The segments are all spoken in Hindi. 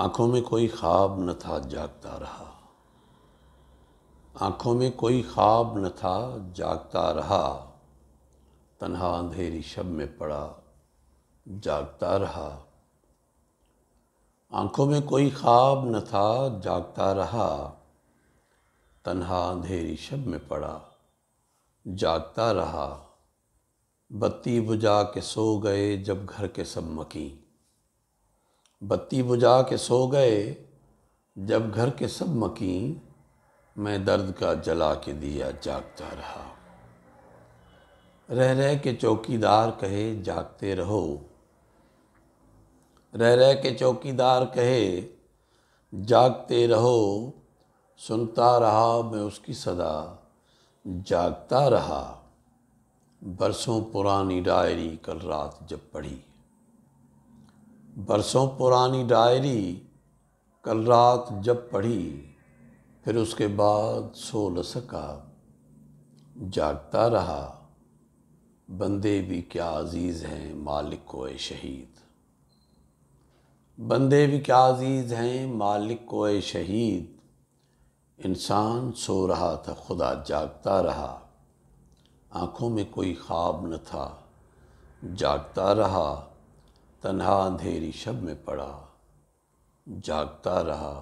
आंखों में कोई ख्वाब न था जागता रहा आंखों में कोई ख्वाब न था जागता रहा तन्हा अंधेरी शब में पड़ा जागता रहा आंखों में कोई ख्वाब न था जागता रहा तन्हा अंधेरी शब में पड़ा जागता रहा बत्ती बुझा के सो गए जब घर के सब मकी बत्ती बुझा के सो गए जब घर के सब मकी मैं दर्द का जला के दिया जागता रहा रह रह के चौकीदार कहे जागते रहो रह रह के चौकीदार कहे जागते रहो सुनता रहा मैं उसकी सदा जागता रहा बरसों पुरानी डायरी कल रात जब पढ़ी बरसों पुरानी डायरी कल रात जब पढ़ी फिर उसके बाद सो न सका जागता रहा बंदे भी क्या अजीज़ हैं मालिक ए शहीद बंदे भी क्या अजीज़ हैं मालिक कोए शहीद इंसान सो रहा था खुदा जागता रहा आँखों में कोई ख्वाब न था जागता रहा तन्हा अंधेरी शब में पड़ा जागता रहा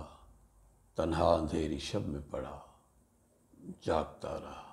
तन्हा अंधेरी शब में पड़ा जागता रहा